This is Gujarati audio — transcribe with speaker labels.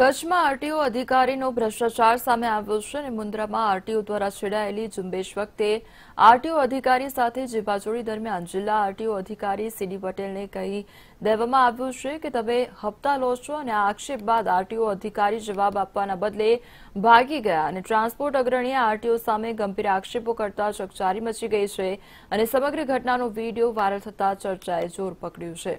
Speaker 1: કચ્છમાં આરટીઓ અધિકારીનો ભ્રષ્ટાચાર સામે આવ્યો છે અને મુન્દ્રામાં આરટીઓ દ્વારા છેડાયેલી ઝુંબેશ વખતે આરટીઓ અધિકારી સાથે જીવાજોડી દરમિયાન જિલ્લા આરટીઓ અધિકારી સીડી પટેલને કહી દેવામાં આવ્યું છે કે તમે હપ્તા લો છો અને આક્ષેપ બાદ આરટીઓ અધિકારી જવાબ આપવાના બદલે ભાગી ગયા અને ટ્રાન્સપોર્ટ અગ્રણીએ આરટીઓ સામે ગંભીર આક્ષેપો કરતા ચકચારી મચી ગઈ છે અને સમગ્ર ઘટનાનો વીડિયો વાયરલ થતા ચર્ચાએ જોર પકડ્યું છે